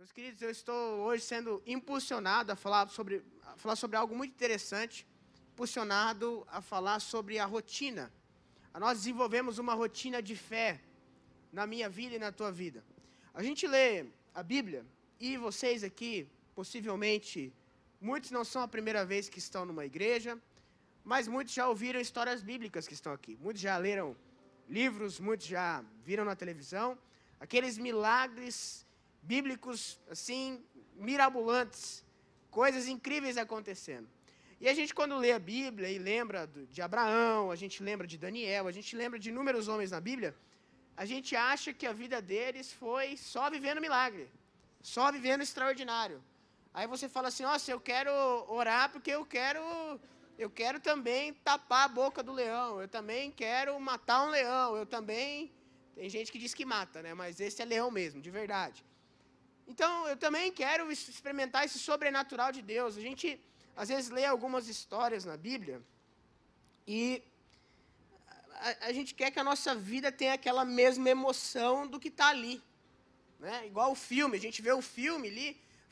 Meus queridos, eu estou hoje sendo impulsionado a falar sobre, a falar sobre algo muito interessante, impulsionado a falar sobre a rotina. Nós desenvolvemos uma rotina de fé na minha vida e na tua vida. A gente lê a Bíblia e vocês aqui, possivelmente, muitos não são a primeira vez que estão numa igreja, mas muitos já ouviram histórias bíblicas que estão aqui. Muitos já leram livros, muitos já viram na televisão aqueles milagres bíblicos, assim, mirabolantes, coisas incríveis acontecendo. E a gente, quando lê a Bíblia e lembra de Abraão, a gente lembra de Daniel, a gente lembra de inúmeros homens na Bíblia, a gente acha que a vida deles foi só vivendo milagre, só vivendo extraordinário. Aí você fala assim: nossa, eu quero orar porque eu quero. Eu quero também tapar a boca do leão, eu também quero matar um leão, eu também. Tem gente que diz que mata, né? Mas esse é leão mesmo, de verdade. Então, eu também quero experimentar esse sobrenatural de Deus. A gente, às vezes, lê algumas histórias na Bíblia e a, a gente quer que a nossa vida tenha aquela mesma emoção do que está ali. Né? Igual o filme, a gente vê o filme ali,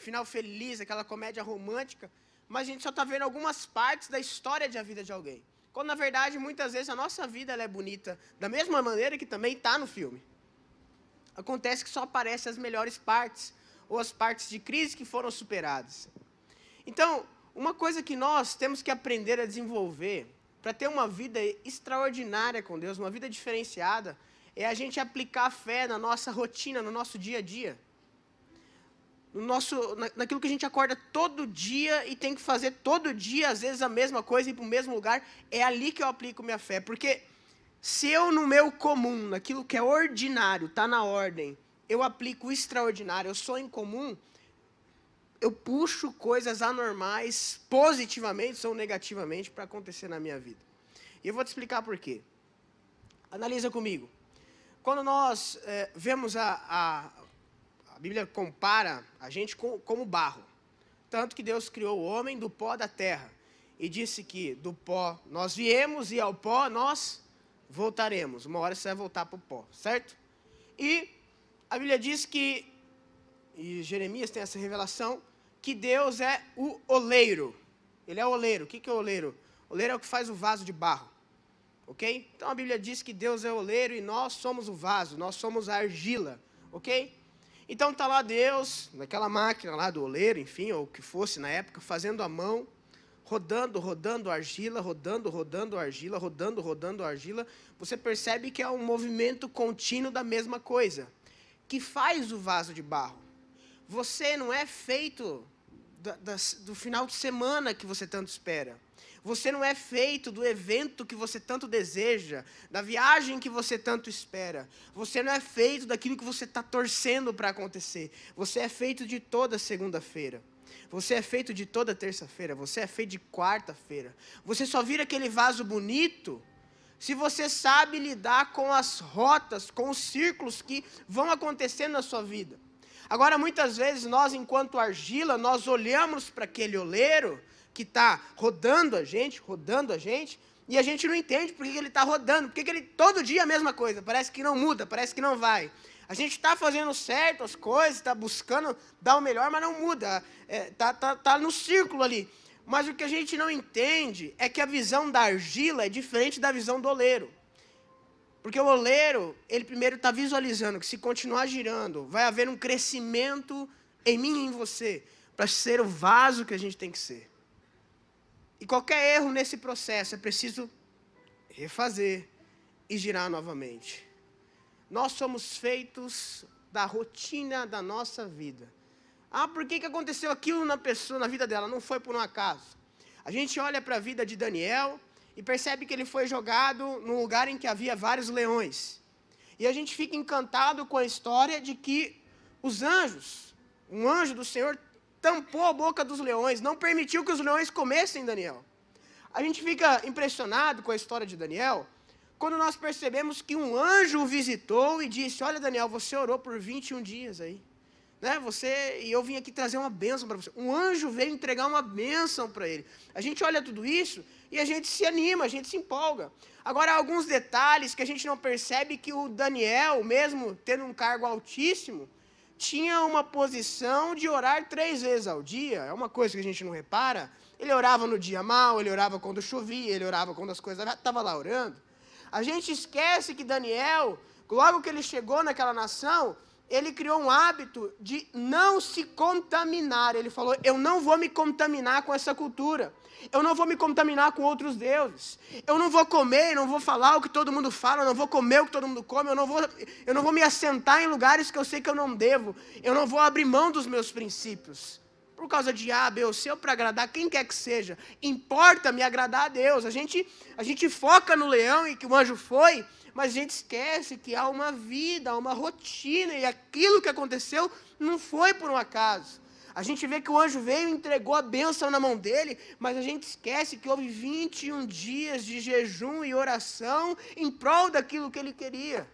final feliz, aquela comédia romântica, mas a gente só está vendo algumas partes da história da vida de alguém. Quando, na verdade, muitas vezes a nossa vida é bonita, da mesma maneira que também está no filme. Acontece que só aparecem as melhores partes ou as partes de crise que foram superadas. Então, uma coisa que nós temos que aprender a desenvolver para ter uma vida extraordinária com Deus, uma vida diferenciada, é a gente aplicar a fé na nossa rotina, no nosso dia a dia. No nosso, na, naquilo que a gente acorda todo dia e tem que fazer todo dia, às vezes a mesma coisa, e para o mesmo lugar, é ali que eu aplico minha fé. Porque se eu, no meu comum, naquilo que é ordinário, está na ordem, eu aplico o extraordinário, eu sou incomum, eu puxo coisas anormais, positivamente ou negativamente, para acontecer na minha vida. E eu vou te explicar por quê. Analisa comigo. Quando nós é, vemos a, a, a, Bíblia compara a gente com, como barro. Tanto que Deus criou o homem do pó da terra. E disse que do pó nós viemos e ao pó nós voltaremos. Uma hora você vai voltar para o pó, certo? E a Bíblia diz que, e Jeremias tem essa revelação, que Deus é o oleiro. Ele é o oleiro. O que, é o oleiro? O oleiro é o que faz o vaso de barro. Ok? Então a Bíblia diz que Deus é o oleiro e nós somos o vaso, nós somos a argila. Ok? Então está lá Deus, naquela máquina lá do oleiro, enfim, ou o que fosse na época, fazendo a mão, rodando, rodando argila, rodando, rodando argila, rodando, rodando argila. Você percebe que é um movimento contínuo da mesma coisa que faz o vaso de barro. Você não é feito do, do final de semana que você tanto espera. Você não é feito do evento que você tanto deseja, da viagem que você tanto espera. Você não é feito daquilo que você está torcendo para acontecer. Você é feito de toda segunda-feira. Você é feito de toda terça-feira. Você é feito de quarta-feira. Você só vira aquele vaso bonito se você sabe lidar com as rotas, com os círculos que vão acontecendo na sua vida. Agora, muitas vezes nós, enquanto argila, nós olhamos para aquele oleiro que está rodando a gente, rodando a gente, e a gente não entende por que ele está rodando, que ele todo dia a mesma coisa, parece que não muda, parece que não vai. A gente está fazendo certo as coisas, está buscando dar o melhor, mas não muda, está é, tá, tá, tá no círculo ali. Mas o que a gente não entende é que a visão da argila é diferente da visão do oleiro. Porque o oleiro, ele primeiro está visualizando que se continuar girando, vai haver um crescimento em mim e em você, para ser o vaso que a gente tem que ser. E qualquer erro nesse processo é preciso refazer e girar novamente. Nós somos feitos da rotina da nossa vida. Ah, por que, que aconteceu aquilo na pessoa, na vida dela? Não foi por um acaso. A gente olha para a vida de Daniel e percebe que ele foi jogado num lugar em que havia vários leões. E a gente fica encantado com a história de que os anjos, um anjo do Senhor, tampou a boca dos leões, não permitiu que os leões comessem Daniel. A gente fica impressionado com a história de Daniel quando nós percebemos que um anjo o visitou e disse: Olha, Daniel, você orou por 21 dias aí né? Você e eu vim aqui trazer uma bênção para você. Um anjo veio entregar uma bênção para ele. A gente olha tudo isso e a gente se anima, a gente se empolga. Agora alguns detalhes que a gente não percebe que o Daniel, mesmo tendo um cargo altíssimo, tinha uma posição de orar três vezes ao dia. É uma coisa que a gente não repara. Ele orava no dia mal, ele orava quando chovia, ele orava quando as coisas estava lá orando. A gente esquece que Daniel, logo que ele chegou naquela nação, ele criou um hábito de não se contaminar. Ele falou: Eu não vou me contaminar com essa cultura. Eu não vou me contaminar com outros deuses. Eu não vou comer, não vou falar o que todo mundo fala, eu não vou comer o que todo mundo come, eu não vou, eu não vou me assentar em lugares que eu sei que eu não devo. Eu não vou abrir mão dos meus princípios por causa de A, B ou C, ou para agradar quem quer que seja. Importa-me agradar a Deus. A gente, a gente foca no leão e que o anjo foi, mas a gente esquece que há uma vida, há uma rotina, e aquilo que aconteceu não foi por um acaso. A gente vê que o anjo veio e entregou a bênção na mão dele, mas a gente esquece que houve 21 dias de jejum e oração em prol daquilo que ele queria.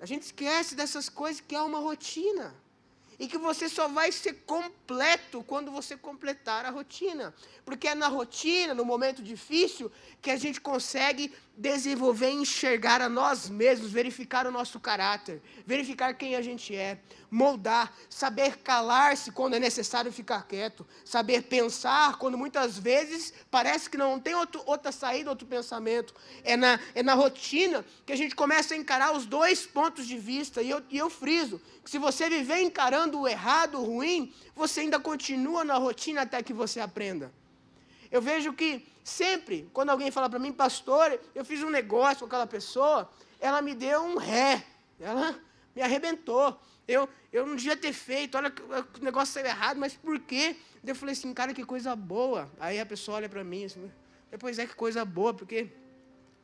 A gente esquece dessas coisas que há uma rotina e que você só vai ser completo quando você completar a rotina. Porque é na rotina, no momento difícil, que a gente consegue desenvolver e enxergar a nós mesmos, verificar o nosso caráter, verificar quem a gente é, moldar, saber calar-se quando é necessário ficar quieto, saber pensar quando muitas vezes parece que não tem outro, outra saída, outro pensamento. É na, é na rotina que a gente começa a encarar os dois pontos de vista. E eu, e eu friso que se você viver encarando dando errado, ruim, você ainda continua na rotina até que você aprenda. Eu vejo que sempre, quando alguém fala para mim, pastor, eu fiz um negócio com aquela pessoa, ela me deu um ré, ela me arrebentou. Eu, eu não devia ter feito, olha, o negócio saiu errado, mas por quê? Eu falei assim, cara, que coisa boa. Aí a pessoa olha para mim assim, pois é, que coisa boa, porque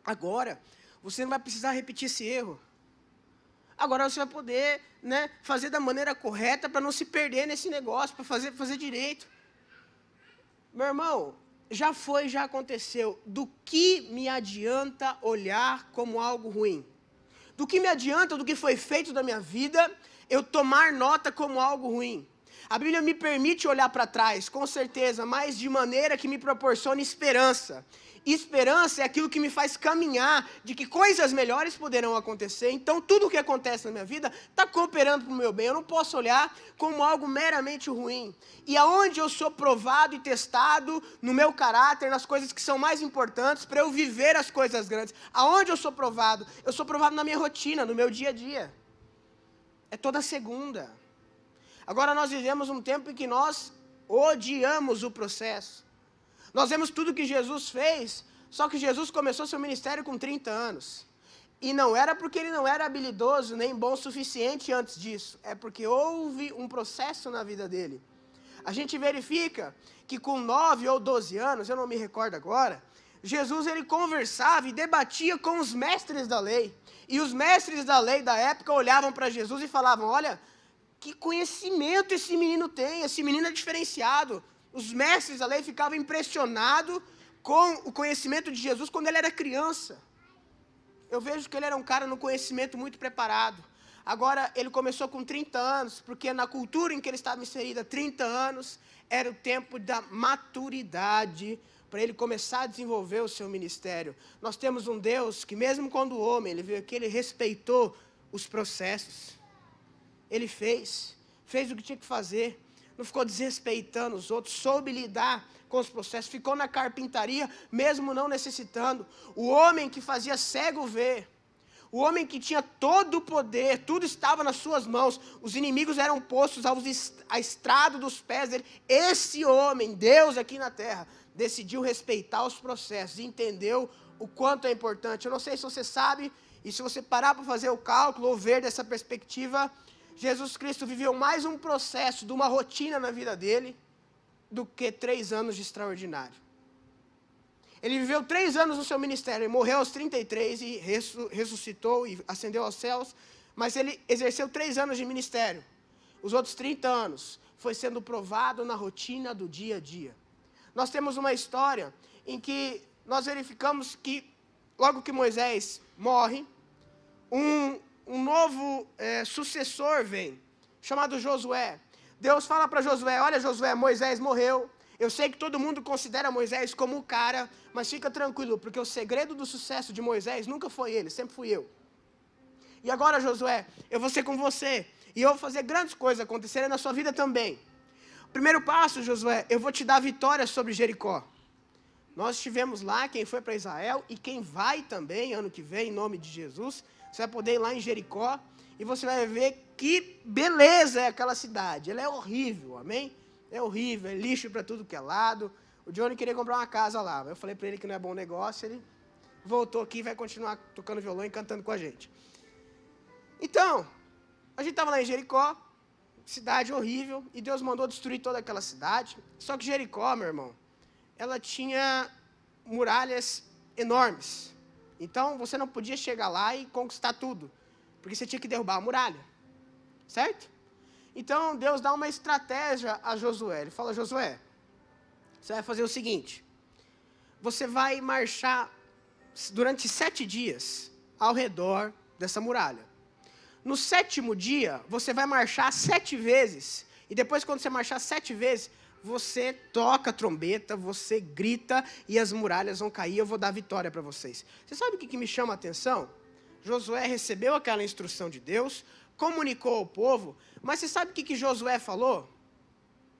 agora você não vai precisar repetir esse erro agora você vai poder né, fazer da maneira correta para não se perder nesse negócio, para fazer, fazer direito. Meu irmão, já foi, já aconteceu. Do que me adianta olhar como algo ruim? Do que me adianta do que foi feito da minha vida eu tomar nota como algo ruim? A Bíblia me permite olhar para trás, com certeza, mas de maneira que me proporcione esperança. Esperança é aquilo que me faz caminhar de que coisas melhores poderão acontecer. Então, tudo o que acontece na minha vida está cooperando para o meu bem. Eu não posso olhar como algo meramente ruim. E aonde eu sou provado e testado no meu caráter, nas coisas que são mais importantes para eu viver as coisas grandes. Aonde eu sou provado? Eu sou provado na minha rotina, no meu dia a dia. É toda segunda. Agora nós vivemos um tempo em que nós odiamos o processo. Nós vemos tudo que Jesus fez, só que Jesus começou seu ministério com 30 anos. E não era porque ele não era habilidoso nem bom o suficiente antes disso, é porque houve um processo na vida dele. A gente verifica que com 9 ou 12 anos, eu não me recordo agora, Jesus ele conversava e debatia com os mestres da lei. E os mestres da lei da época olhavam para Jesus e falavam: Olha, que conhecimento esse menino tem? Esse menino é diferenciado. Os mestres da lei ficavam impressionados com o conhecimento de Jesus quando ele era criança. Eu vejo que ele era um cara no conhecimento muito preparado. Agora, ele começou com 30 anos, porque na cultura em que ele estava inserido, 30 anos era o tempo da maturidade para ele começar a desenvolver o seu ministério. Nós temos um Deus que, mesmo quando o homem ele veio aqui, ele respeitou os processos ele fez, fez o que tinha que fazer, não ficou desrespeitando os outros, soube lidar com os processos, ficou na carpintaria, mesmo não necessitando. O homem que fazia cego ver, o homem que tinha todo o poder, tudo estava nas suas mãos, os inimigos eram postos aos a estrado dos pés dele. Esse homem, Deus aqui na terra, decidiu respeitar os processos, entendeu o quanto é importante. Eu não sei se você sabe, e se você parar para fazer o cálculo ou ver dessa perspectiva, Jesus Cristo viveu mais um processo de uma rotina na vida dele do que três anos de extraordinário. Ele viveu três anos no seu ministério, ele morreu aos 33 e ressuscitou e ascendeu aos céus, mas ele exerceu três anos de ministério. Os outros 30 anos foi sendo provado na rotina do dia a dia. Nós temos uma história em que nós verificamos que, logo que Moisés morre, um sucessor vem, chamado Josué. Deus fala para Josué: Olha, Josué, Moisés morreu. Eu sei que todo mundo considera Moisés como o cara, mas fica tranquilo, porque o segredo do sucesso de Moisés nunca foi ele, sempre fui eu. E agora, Josué, eu vou ser com você e eu vou fazer grandes coisas acontecerem na sua vida também. Primeiro passo, Josué, eu vou te dar vitória sobre Jericó. Nós estivemos lá, quem foi para Israel e quem vai também ano que vem, em nome de Jesus, você vai poder ir lá em Jericó e você vai ver que beleza é aquela cidade. Ela é horrível, amém? É horrível, é lixo para tudo que é lado. O Johnny queria comprar uma casa lá, eu falei para ele que não é bom negócio, ele voltou aqui e vai continuar tocando violão e cantando com a gente. Então, a gente estava lá em Jericó, cidade horrível, e Deus mandou destruir toda aquela cidade. Só que Jericó, meu irmão, ela tinha muralhas enormes. Então, você não podia chegar lá e conquistar tudo. Porque você tinha que derrubar a muralha. Certo? Então Deus dá uma estratégia a Josué. Ele fala: Josué, você vai fazer o seguinte: você vai marchar durante sete dias ao redor dessa muralha. No sétimo dia, você vai marchar sete vezes. E depois, quando você marchar sete vezes, você toca a trombeta, você grita e as muralhas vão cair. Eu vou dar vitória para vocês. Você sabe o que, que me chama a atenção? Josué recebeu aquela instrução de Deus, comunicou ao povo, mas você sabe o que, que Josué falou?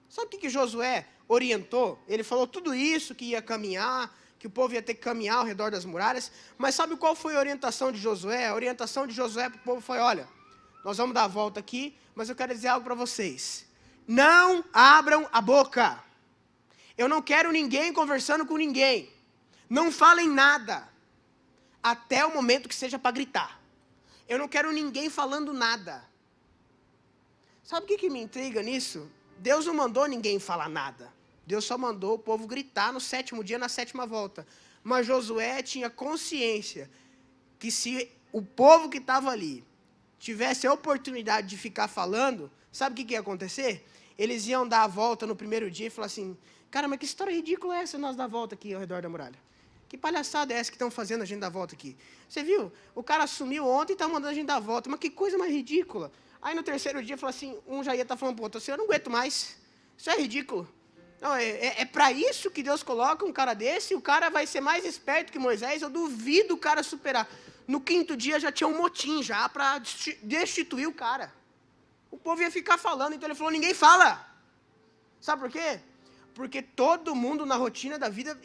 Sabe o que, que Josué orientou? Ele falou tudo isso que ia caminhar, que o povo ia ter que caminhar ao redor das muralhas, mas sabe qual foi a orientação de Josué? A orientação de Josué para o povo foi: olha, nós vamos dar a volta aqui, mas eu quero dizer algo para vocês. Não abram a boca. Eu não quero ninguém conversando com ninguém. Não falem nada até o momento que seja para gritar. Eu não quero ninguém falando nada. Sabe o que, que me intriga nisso? Deus não mandou ninguém falar nada. Deus só mandou o povo gritar no sétimo dia, na sétima volta. Mas Josué tinha consciência que se o povo que estava ali tivesse a oportunidade de ficar falando, sabe o que, que ia acontecer? Eles iam dar a volta no primeiro dia e falar assim: cara, mas que história ridícula é essa nós dar a volta aqui ao redor da muralha? Que palhaçada é essa que estão fazendo a gente dar volta aqui? Você viu? O cara assumiu ontem e está mandando a gente dar volta. Mas que coisa mais ridícula. Aí no terceiro dia falou assim, um já ia estar tá falando para outro assim, eu não aguento mais. Isso é ridículo. Não, é, é, é para isso que Deus coloca um cara desse, o cara vai ser mais esperto que Moisés, eu duvido o cara superar. No quinto dia já tinha um motim já para destituir o cara. O povo ia ficar falando, então ele falou, ninguém fala. Sabe por quê? Porque todo mundo na rotina da vida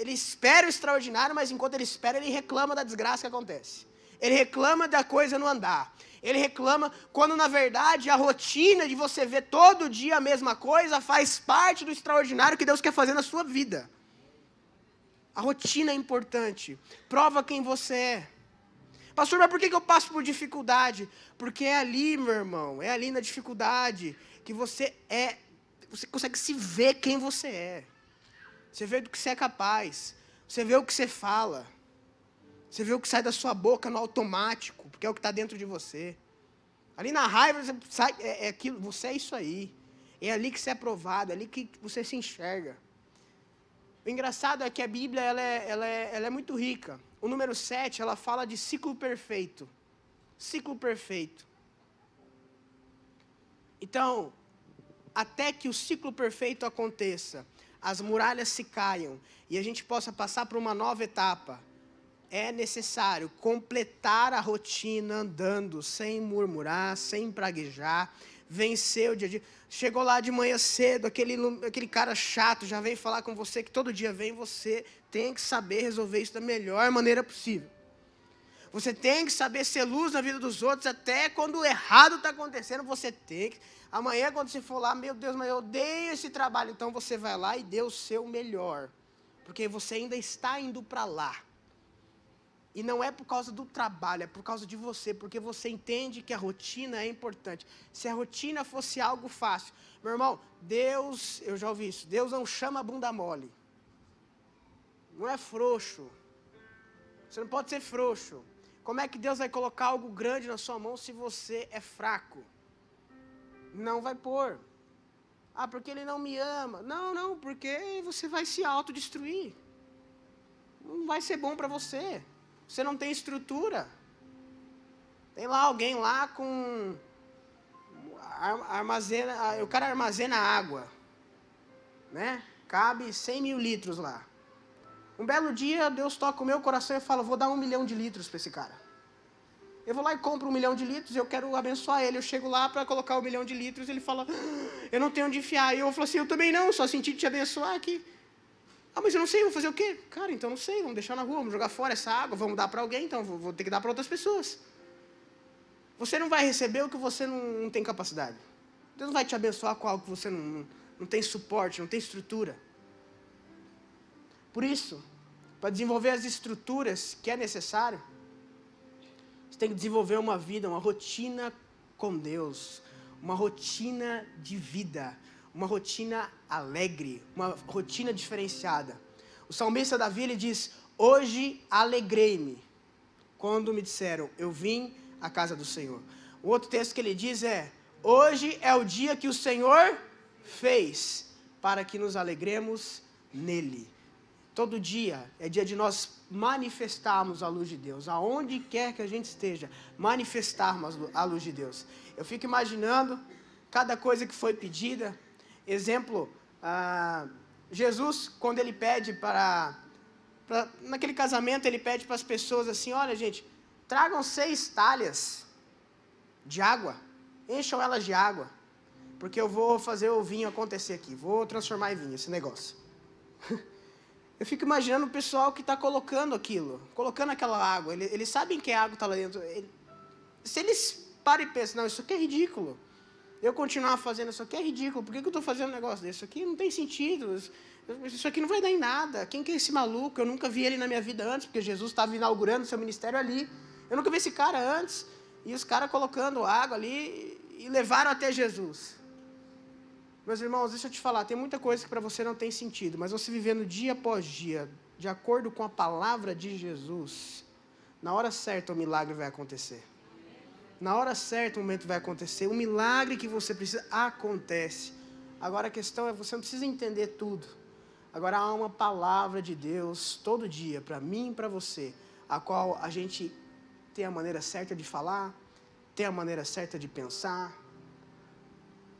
ele espera o extraordinário, mas enquanto ele espera, ele reclama da desgraça que acontece. Ele reclama da coisa não andar. Ele reclama quando, na verdade, a rotina de você ver todo dia a mesma coisa faz parte do extraordinário que Deus quer fazer na sua vida. A rotina é importante. Prova quem você é. Pastor, mas por que eu passo por dificuldade? Porque é ali, meu irmão, é ali na dificuldade que você é, você consegue se ver quem você é. Você vê do que você é capaz. Você vê o que você fala. Você vê o que sai da sua boca no automático, porque é o que está dentro de você. Ali na raiva, você, sai, é, é aquilo, você é isso aí. É ali que você é provado, é ali que você se enxerga. O engraçado é que a Bíblia ela é, ela é, ela é muito rica. O número 7, ela fala de ciclo perfeito. Ciclo perfeito. Então, até que o ciclo perfeito aconteça, as muralhas se caiam e a gente possa passar para uma nova etapa. É necessário completar a rotina andando, sem murmurar, sem praguejar, vencer o dia a dia. Chegou lá de manhã cedo, aquele, aquele cara chato já vem falar com você, que todo dia vem, você tem que saber resolver isso da melhor maneira possível. Você tem que saber ser luz na vida dos outros, até quando o errado está acontecendo, você tem que. Amanhã, quando você for lá, meu Deus, mas eu odeio esse trabalho. Então você vai lá e dê o seu melhor. Porque você ainda está indo para lá. E não é por causa do trabalho, é por causa de você, porque você entende que a rotina é importante. Se a rotina fosse algo fácil, meu irmão, Deus, eu já ouvi isso, Deus não chama bunda mole. Não é frouxo. Você não pode ser frouxo. Como é que Deus vai colocar algo grande na sua mão se você é fraco? Não vai pôr. Ah, porque ele não me ama. Não, não, porque você vai se autodestruir. Não vai ser bom para você. Você não tem estrutura. Tem lá alguém lá com armazena, o cara armazena água, né? Cabe 100 mil litros lá. Um belo dia, Deus toca o meu coração e fala: Vou dar um milhão de litros para esse cara. Eu vou lá e compro um milhão de litros, eu quero abençoar ele. Eu chego lá para colocar um milhão de litros, ele fala: ah, Eu não tenho onde enfiar. E eu falo assim: Eu também não, só senti te abençoar aqui. Ah, mas eu não sei, vou fazer o quê? Cara, então não sei, vamos deixar na rua, vamos jogar fora essa água, vamos dar para alguém, então vou, vou, ter que dar para outras pessoas. Você não vai receber o que você não, não, tem capacidade. Deus não vai te abençoar com algo que você não, não, não tem suporte, não tem estrutura. Por isso, para desenvolver as estruturas que é necessário, você tem que desenvolver uma vida, uma rotina com Deus, uma rotina de vida, uma rotina alegre, uma rotina diferenciada. O salmista Davi ele diz: Hoje alegrei-me quando me disseram, eu vim à casa do Senhor. O outro texto que ele diz é: Hoje é o dia que o Senhor fez para que nos alegremos nele. Todo dia é dia de nós manifestarmos a luz de Deus, aonde quer que a gente esteja, manifestarmos a luz de Deus. Eu fico imaginando cada coisa que foi pedida. Exemplo, ah, Jesus, quando ele pede para. Pra, naquele casamento, ele pede para as pessoas assim: olha, gente, tragam seis talhas de água, encham elas de água, porque eu vou fazer o vinho acontecer aqui, vou transformar em vinho esse negócio. Eu fico imaginando o pessoal que está colocando aquilo, colocando aquela água. Eles, eles sabem que a água está lá dentro. Ele, se eles param e pensam, não, isso aqui é ridículo. Eu continuar fazendo isso aqui é ridículo. Por que, que eu estou fazendo um negócio desse? Isso aqui não tem sentido. Isso aqui não vai dar em nada. Quem que é esse maluco? Eu nunca vi ele na minha vida antes, porque Jesus estava inaugurando seu ministério ali. Eu nunca vi esse cara antes. E os caras colocando água ali e levaram até Jesus. Meus irmãos, deixa eu te falar, tem muita coisa que para você não tem sentido, mas você vivendo dia após dia, de acordo com a palavra de Jesus, na hora certa o milagre vai acontecer. Na hora certa o momento vai acontecer. O milagre que você precisa acontece. Agora a questão é: você não precisa entender tudo. Agora há uma palavra de Deus todo dia, para mim e para você, a qual a gente tem a maneira certa de falar, tem a maneira certa de pensar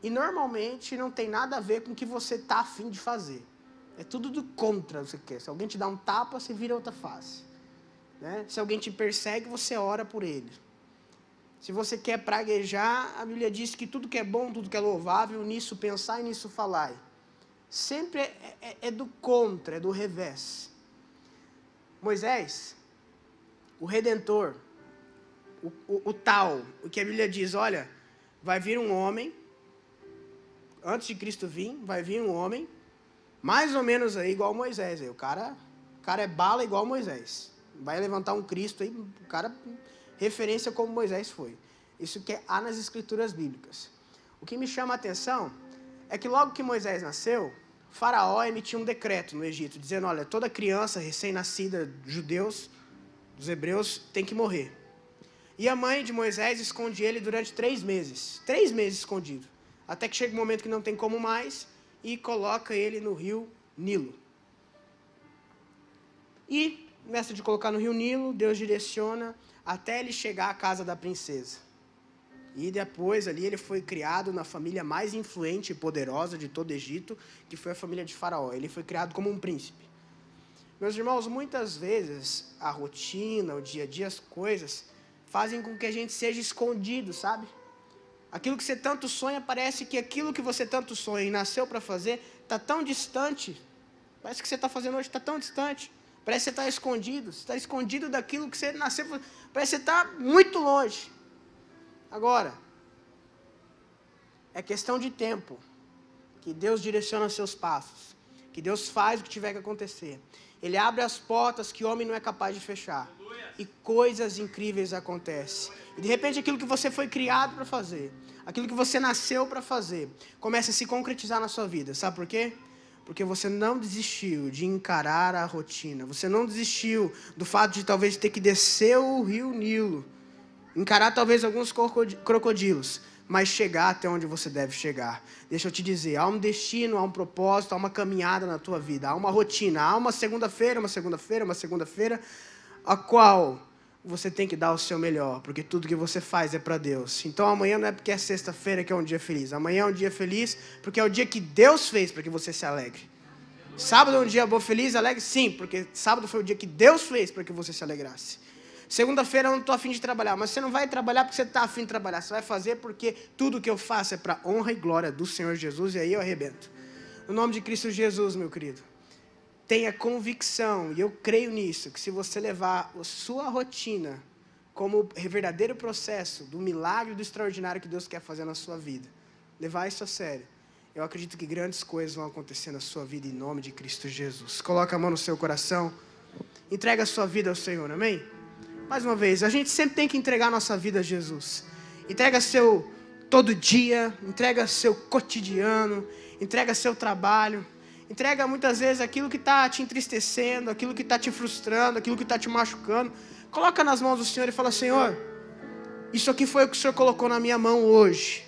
e normalmente não tem nada a ver com o que você está afim de fazer. É tudo do contra você quer. Se alguém te dá um tapa, você vira outra face. Né? Se alguém te persegue, você ora por ele. Se você quer praguejar, a Bíblia diz que tudo que é bom, tudo que é louvável, nisso pensai, nisso falai. Sempre é, é, é do contra, é do revés. Moisés, o Redentor, o, o, o tal, o que a Bíblia diz, olha, vai vir um homem antes de Cristo vir, vai vir um homem, mais ou menos aí igual Moisés. Aí. O, cara, o cara é bala igual Moisés. Vai levantar um Cristo aí, o cara, referência como Moisés foi. Isso que é há nas escrituras bíblicas. O que me chama a atenção é que logo que Moisés nasceu, Faraó emitiu um decreto no Egito, dizendo: olha, toda criança recém-nascida judeus, dos hebreus, tem que morrer. E a mãe de Moisés esconde ele durante três meses. Três meses escondido até que chega um momento que não tem como mais e coloca ele no rio Nilo. E nessa de colocar no rio Nilo, Deus direciona até ele chegar à casa da princesa. E depois ali ele foi criado na família mais influente e poderosa de todo o Egito, que foi a família de Faraó. Ele foi criado como um príncipe. Meus irmãos, muitas vezes a rotina, o dia a dia, as coisas fazem com que a gente seja escondido, sabe? Aquilo que você tanto sonha, parece que aquilo que você tanto sonha e nasceu para fazer está tão distante. Parece que você está fazendo hoje está tão distante. Parece que você está escondido. Você está escondido daquilo que você nasceu. Parece que você está muito longe. Agora, é questão de tempo que Deus direciona seus passos. Que Deus faz o que tiver que acontecer. Ele abre as portas que o homem não é capaz de fechar e coisas incríveis acontecem. E de repente aquilo que você foi criado para fazer, aquilo que você nasceu para fazer, começa a se concretizar na sua vida. Sabe por quê? Porque você não desistiu de encarar a rotina. Você não desistiu do fato de talvez ter que descer o rio Nilo, encarar talvez alguns crocodilos, mas chegar até onde você deve chegar. Deixa eu te dizer, há um destino, há um propósito, há uma caminhada na tua vida, há uma rotina, há uma segunda-feira, uma segunda-feira, uma segunda-feira a qual você tem que dar o seu melhor, porque tudo que você faz é para Deus. Então amanhã não é porque é sexta-feira que é um dia feliz. Amanhã é um dia feliz porque é o dia que Deus fez para que você se alegre. Sábado é um dia bom, feliz, alegre? Sim, porque sábado foi o dia que Deus fez para que você se alegrasse. Segunda-feira eu não estou afim de trabalhar, mas você não vai trabalhar porque você está afim de trabalhar. Você vai fazer porque tudo que eu faço é para honra e glória do Senhor Jesus e aí eu arrebento. No nome de Cristo Jesus, meu querido tenha convicção, e eu creio nisso, que se você levar a sua rotina como verdadeiro processo do milagre do extraordinário que Deus quer fazer na sua vida, levar isso a sério, eu acredito que grandes coisas vão acontecer na sua vida em nome de Cristo Jesus. Coloca a mão no seu coração, entrega a sua vida ao Senhor, amém? Mais uma vez, a gente sempre tem que entregar a nossa vida a Jesus. Entrega seu todo dia, entrega seu cotidiano, entrega seu trabalho Entrega muitas vezes aquilo que está te entristecendo, aquilo que está te frustrando, aquilo que está te machucando. Coloca nas mãos do Senhor e fala: Senhor, isso aqui foi o que o Senhor colocou na minha mão hoje.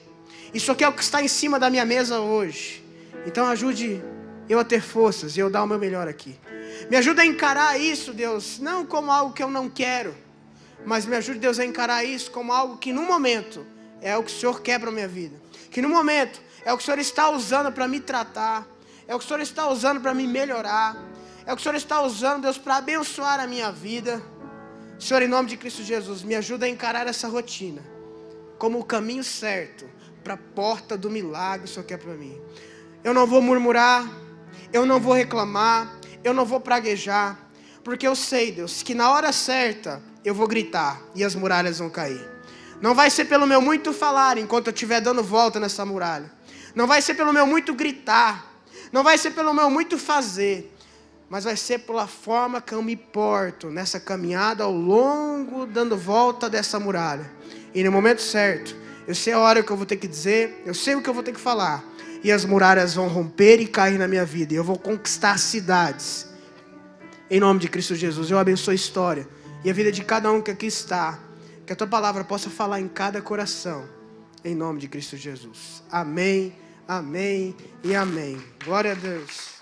Isso aqui é o que está em cima da minha mesa hoje. Então ajude eu a ter forças e eu dar o meu melhor aqui. Me ajuda a encarar isso, Deus, não como algo que eu não quero, mas me ajude, Deus, a encarar isso como algo que no momento é o que o Senhor quer para a minha vida. Que no momento é o que o Senhor está usando para me tratar é o que o Senhor está usando para me melhorar, é o que o Senhor está usando, Deus, para abençoar a minha vida. Senhor, em nome de Cristo Jesus, me ajuda a encarar essa rotina como o caminho certo para a porta do milagre que o Senhor quer para mim. Eu não vou murmurar, eu não vou reclamar, eu não vou praguejar, porque eu sei, Deus, que na hora certa eu vou gritar e as muralhas vão cair. Não vai ser pelo meu muito falar enquanto eu estiver dando volta nessa muralha. Não vai ser pelo meu muito gritar não vai ser pelo meu muito fazer, mas vai ser pela forma que eu me porto nessa caminhada ao longo, dando volta dessa muralha. E no momento certo, eu sei a hora que eu vou ter que dizer, eu sei o que eu vou ter que falar. E as muralhas vão romper e cair na minha vida. E eu vou conquistar cidades. Em nome de Cristo Jesus, eu abençoo a história e a vida de cada um que aqui está. Que a tua palavra possa falar em cada coração. Em nome de Cristo Jesus. Amém amém e amém. Glória a Deus.